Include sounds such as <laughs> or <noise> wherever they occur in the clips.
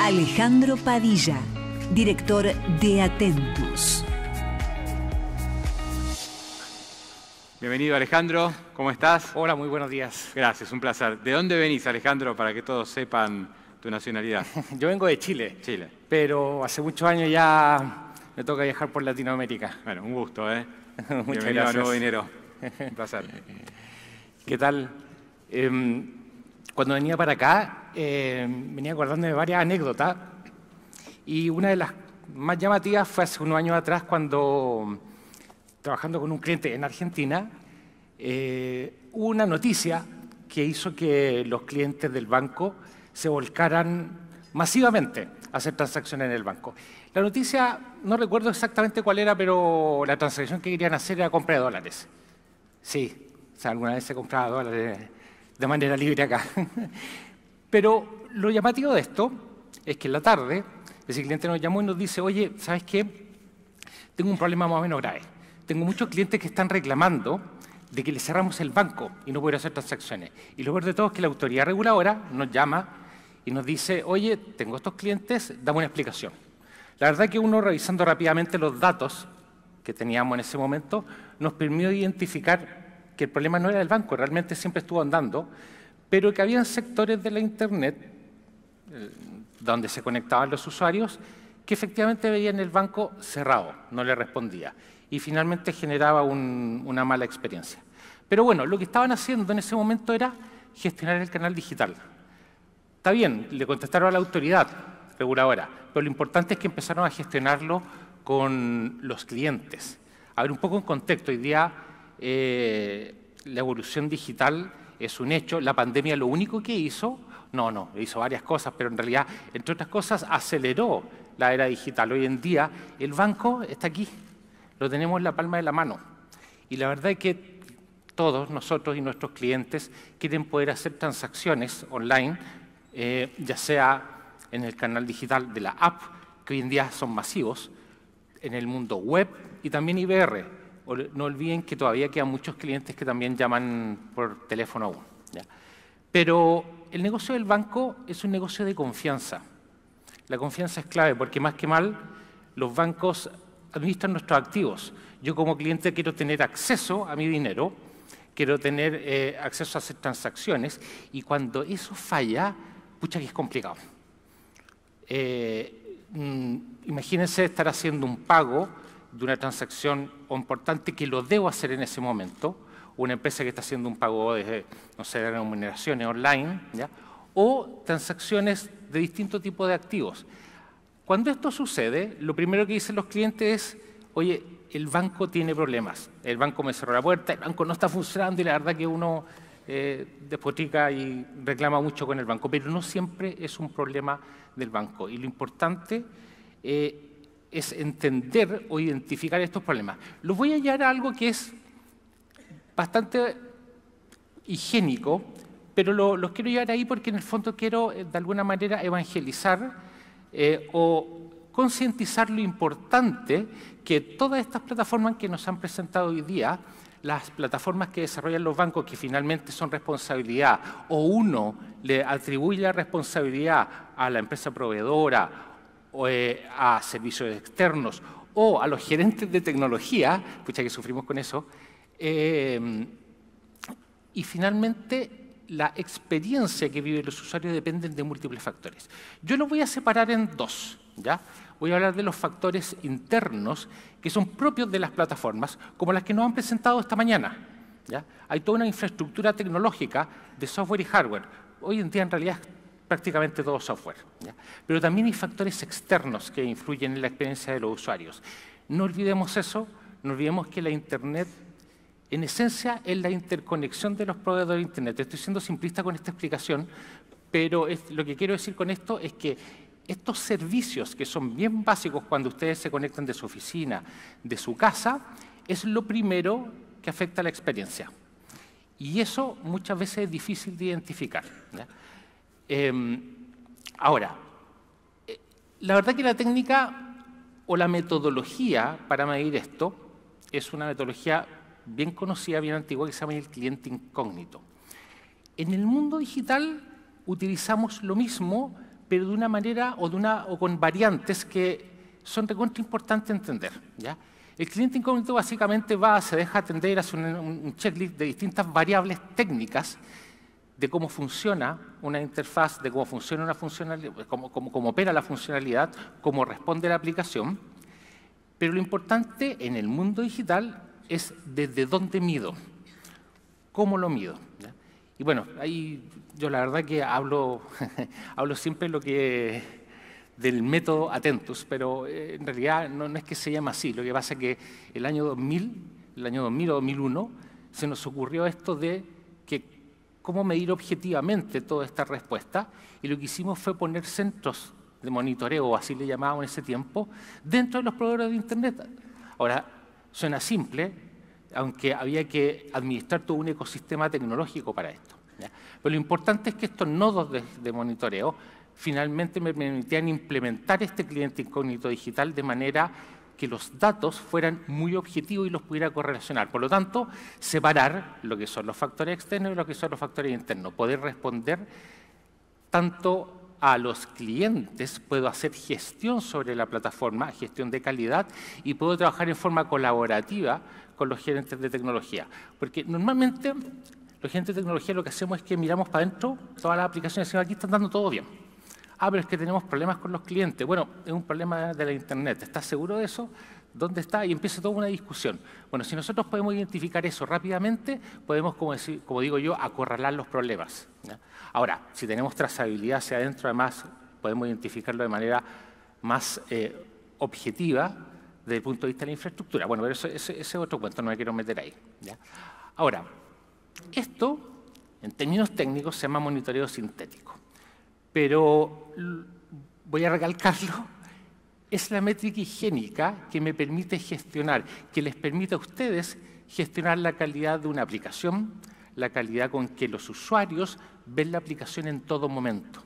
Alejandro Padilla, director de Atentus. Bienvenido Alejandro, ¿cómo estás? Hola, muy buenos días. Gracias, un placer. ¿De dónde venís Alejandro para que todos sepan tu nacionalidad? <laughs> Yo vengo de Chile. Chile. Pero hace muchos años ya me toca viajar por Latinoamérica. Bueno, un gusto, ¿eh? <laughs> Muchas Bienvenido a Nuevo Dinero. <laughs> Un placer. ¿Qué tal? Em, cuando venía para acá, eh, venía acordándome de varias anécdotas. Y una de las más llamativas fue hace unos años atrás cuando, trabajando con un cliente en Argentina, hubo eh, una noticia que hizo que los clientes del banco se volcaran masivamente a hacer transacciones en el banco. La noticia, no recuerdo exactamente cuál era, pero la transacción que querían hacer era compra de dólares. Sí, o sea, alguna vez se compraba dólares de manera libre acá. <laughs> Pero lo llamativo de esto es que en la tarde el cliente nos llamó y nos dice, oye, ¿sabes qué? Tengo un problema más o menos grave. Tengo muchos clientes que están reclamando de que le cerramos el banco y no pueden hacer transacciones. Y lo peor de todo es que la autoridad reguladora nos llama y nos dice, oye, tengo estos clientes, dame una explicación. La verdad que uno revisando rápidamente los datos que teníamos en ese momento, nos permitió identificar que el problema no era el banco, realmente siempre estuvo andando, pero que había sectores de la Internet eh, donde se conectaban los usuarios que efectivamente veían el banco cerrado, no le respondía, y finalmente generaba una mala experiencia. Pero bueno, lo que estaban haciendo en ese momento era gestionar el canal digital. Está bien, le contestaron a la autoridad reguladora, pero lo importante es que empezaron a gestionarlo con los clientes. A ver, un poco en contexto, hoy día eh, la evolución digital es un hecho. La pandemia lo único que hizo, no, no, hizo varias cosas, pero en realidad, entre otras cosas, aceleró la era digital. Hoy en día el banco está aquí, lo tenemos en la palma de la mano. Y la verdad es que todos nosotros y nuestros clientes quieren poder hacer transacciones online, eh, ya sea en el canal digital de la app, que hoy en día son masivos, en el mundo web y también IBR no olviden que todavía quedan muchos clientes que también llaman por teléfono aún. Pero el negocio del banco es un negocio de confianza. La confianza es clave porque más que mal los bancos administran nuestros activos. Yo como cliente quiero tener acceso a mi dinero, quiero tener eh, acceso a hacer transacciones y cuando eso falla, pucha que es complicado. Eh, mm, imagínense estar haciendo un pago de una transacción importante que lo debo hacer en ese momento, una empresa que está haciendo un pago de, no sé, remuneraciones online, ¿ya? o transacciones de distinto tipo de activos. Cuando esto sucede, lo primero que dicen los clientes es, oye, el banco tiene problemas, el banco me cerró la puerta, el banco no está funcionando y la verdad que uno eh, despotica y reclama mucho con el banco, pero no siempre es un problema del banco. Y lo importante eh, es entender o identificar estos problemas. Los voy a llevar a algo que es bastante higiénico, pero los quiero llevar ahí porque en el fondo quiero eh, de alguna manera evangelizar eh, o concientizar lo importante que todas estas plataformas que nos han presentado hoy día, las plataformas que desarrollan los bancos, que finalmente son responsabilidad, o uno le atribuye la responsabilidad a la empresa proveedora o eh, a servicios externos o a los gerentes de tecnología, escucha que sufrimos con eso, em, y finalmente la experiencia que viven los usuarios depende de múltiples factores. Yo lo voy a separar en dos. ¿ya? Voy a hablar de los factores internos que son propios de las plataformas, como las que nos han presentado esta mañana. ¿ya? Hay toda una infraestructura tecnológica de software y hardware. Hoy en día en realidad prácticamente todo software. Pero también hay factores externos que influyen en la experiencia de los usuarios. No olvidemos eso, no olvidemos que la Internet, en esencia, es la interconexión de los proveedores de Internet. Estoy siendo simplista con esta explicación, pero lo que quiero decir con esto es que estos servicios que son bien básicos cuando ustedes se conectan de su oficina, de su casa, es lo primero que afecta a la experiencia. Y eso muchas veces es difícil de identificar. Em, ahora, eh, la verdad que la técnica o la metodología para medir esto es una metodología bien conocida, bien antigua, que se llama el cliente incógnito. En el mundo digital utilizamos lo mismo, pero de una manera o, de una, o con variantes que son de importantes importante entender. ¿ya? El cliente incógnito básicamente va, se deja atender, hace un, un checklist de distintas variables técnicas de cómo funciona una interfaz, de cómo funciona una funcionalidad, cómo, opera la funcionalidad, cómo responde la aplicación. Pero lo importante en el mundo digital es desde dónde mido, cómo lo mido. Y bueno, ahí yo la verdad que hablo, <laughs> hablo siempre lo que del método Atentus, pero eh, en realidad no, no, es que se llame así. Lo que pasa es que el año 2000, el año 2000 o 2001, se nos ocurrió esto de que cómo medir objetivamente toda esta respuesta y lo que hicimos fue poner centros de monitoreo, así le llamábamos en ese tiempo, dentro de los proveedores de Internet. Ahora, suena simple, aunque había que administrar todo un ecosistema tecnológico para esto. Pero lo importante es que estos nodos de monitoreo finalmente me permitían implementar este cliente incógnito digital de manera que los datos fueran muy objetivos y los pudiera correlacionar. Por lo tanto, separar lo que son los factores externos y lo que son los factores internos. Poder responder tanto a los clientes, puedo hacer gestión sobre la plataforma, gestión de calidad, y puedo trabajar en forma colaborativa con los gerentes de tecnología. Porque normalmente los gerentes de tecnología lo que hacemos es que miramos para adentro todas las aplicaciones y aquí están dando todo bien. Ah, pero es que tenemos problemas con los clientes. Bueno, es un problema de la Internet. ¿Estás seguro de eso? ¿Dónde está? Y empieza toda una discusión. Bueno, si nosotros podemos identificar eso rápidamente, podemos, como, digo yo, acorralar los problemas. Ahora, si tenemos trazabilidad hacia adentro, además, podemos identificarlo de manera más eh, objetiva desde el punto de vista de la infraestructura. Bueno, pero ese es otro cuento, no me quiero meter ahí. Ahora, esto, en términos técnicos, se llama monitoreo sintético pero voy a recalcarlo, <laughs> es la métrica higiénica que me permite gestionar, que les permite a ustedes gestionar la calidad de una aplicación, la calidad con que los usuarios ven la aplicación en todo momento.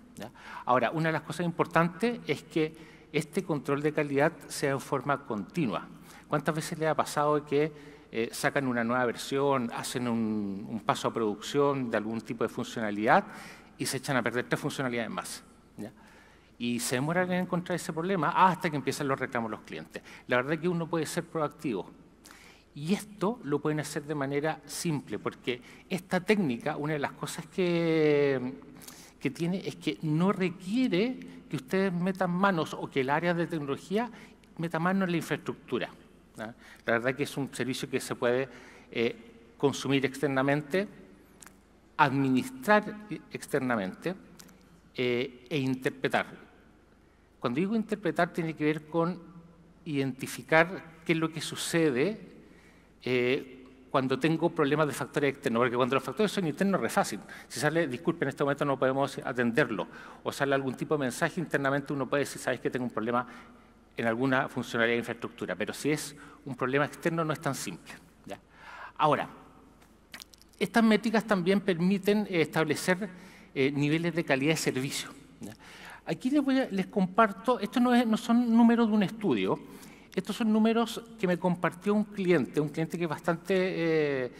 Ahora, una de las cosas importantes es que este control de calidad sea en forma continua. ¿Cuántas veces les ha pasado que eh, sacan una nueva versión, hacen un paso a producción de algún tipo de funcionalidad y se echan a perder tres funcionalidades más. Y se demoran en encontrar ese problema hasta que empiezan los reclamos los clientes. La verdad es que uno puede ser proactivo. Y esto lo pueden hacer de manera simple, porque esta técnica, una de las cosas que, que tiene es que no requiere que ustedes metan manos o que el área de tecnología meta manos en la infraestructura. La verdad es que es un servicio que se puede eh, consumir externamente administrar externamente eh, e interpretar. Cuando digo interpretar tiene que ver con identificar qué es lo que sucede eh, cuando tengo problemas de factores externo, porque cuando los factores son internos es fácil. Si sale, disculpe, en este momento no podemos atenderlo, o sale algún tipo de mensaje internamente, uno puede decir, sabes que tengo un problema en alguna funcionalidad de infraestructura, pero si es un problema externo no es tan simple. ¿ya? Ahora, estas métricas también permiten eh, establecer eh, niveles de calidad de servicio. Aquí les, comparto, estos no, son números de un estudio, estos son números que me compartió un cliente, un cliente que bastante eh,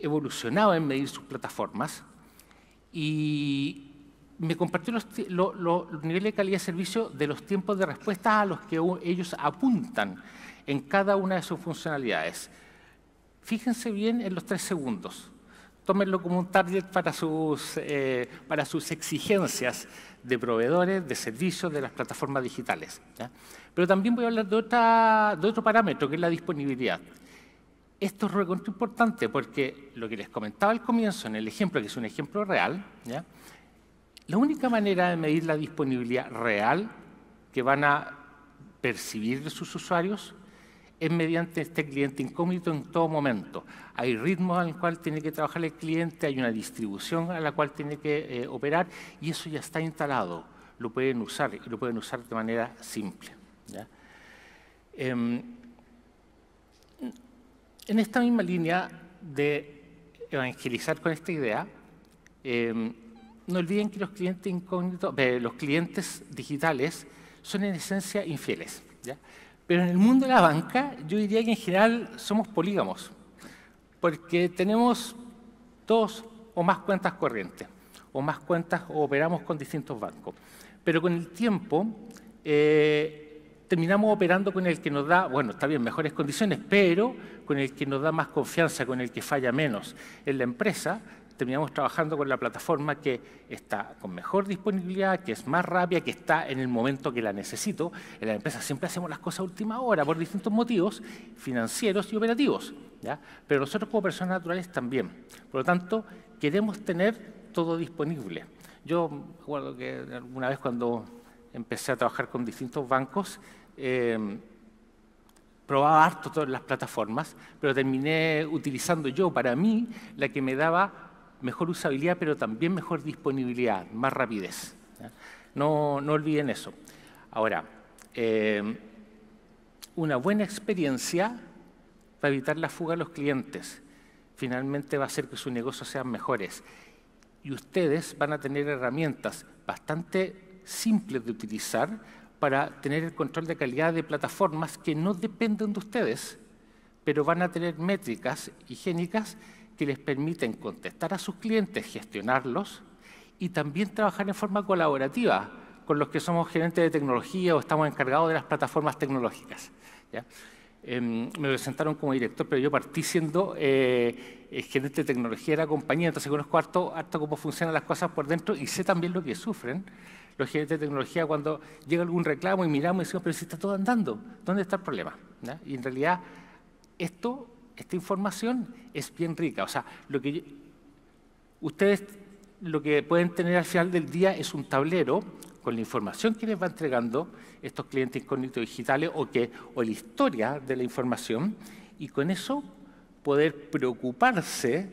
evolucionado en medir sus plataformas, y me compartió los, los, niveles de calidad de servicio de los tiempos de respuesta a los que ellos apuntan en cada una de sus funcionalidades. Fíjense bien en los tres segundos tómenlo como un target para sus, eh, para sus exigencias de proveedores, de servicios, de las plataformas digitales. Pero también voy a hablar de, otra, de otro parámetro, que es la disponibilidad. Esto es muy importante porque lo que les comentaba al comienzo, en el ejemplo, que es un ejemplo real, la única manera de medir la disponibilidad real que van a percibir de sus usuarios es mediante este cliente incógnito en todo momento. Hay ritmos al cual tiene que trabajar el cliente, hay una distribución a la cual tiene que eh, operar y eso ya está instalado. Lo pueden usar y lo pueden usar de manera simple. Em, en esta misma línea de evangelizar con esta idea, em, no olviden que los clientes incógnitos, los clientes digitales son en esencia infieles. Pero en el mundo de la banca, yo diría que en general somos polígamos, porque tenemos dos o más cuentas corrientes, o más cuentas o operamos con distintos bancos. Pero con el tiempo eh, terminamos operando con el que nos da, bueno, está bien, mejores condiciones, pero con el que nos da más confianza, con el que falla menos en la empresa terminamos trabajando con la plataforma que está con mejor disponibilidad, que es más rápida, que está en el momento que la necesito. En la empresa siempre hacemos las cosas a última hora por distintos motivos financieros y operativos. Pero nosotros como personas naturales también. Por lo tanto, queremos tener todo disponible. Yo recuerdo que alguna vez cuando empecé a trabajar con distintos bancos, em, probaba harto todas las plataformas, pero terminé utilizando yo para mí la que me daba mejor usabilidad, pero también mejor disponibilidad, más rapidez. No, olviden eso. Ahora, eh, una buena experiencia para evitar la fuga de los clientes. Finalmente va a hacer que sus negocios sean mejores. Y ustedes van a tener herramientas bastante simples de utilizar para tener el control de calidad de plataformas que no dependen de ustedes, pero van a tener métricas higiénicas que les permiten contestar a sus clientes, gestionarlos y también trabajar en forma colaborativa con los que somos gerentes de tecnología o estamos encargados de las plataformas tecnológicas. Em, me presentaron como director, pero yo partí siendo eh, eh, gerente de tecnología de la compañía, entonces conozco harto, cómo funcionan las cosas por dentro y sé también lo que sufren los gerentes de tecnología cuando llega algún reclamo y miramos y decimos, pero si está todo andando, ¿dónde está el problema? Y en realidad esto esta información es bien rica. O sea, lo que ustedes lo que pueden tener al final del día es un tablero con la información que les va entregando estos clientes incógnitos digitales o, que, o la historia de la información y con eso poder preocuparse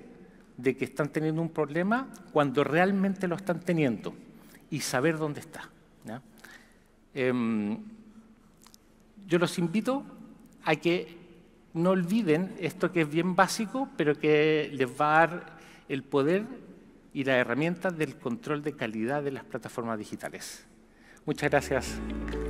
de que están teniendo un problema cuando realmente lo están teniendo y saber dónde está. Em, yo los invito a que no olviden esto que es bien básico, pero que les va a dar el poder y la herramienta del control de calidad de las plataformas digitales. Muchas gracias.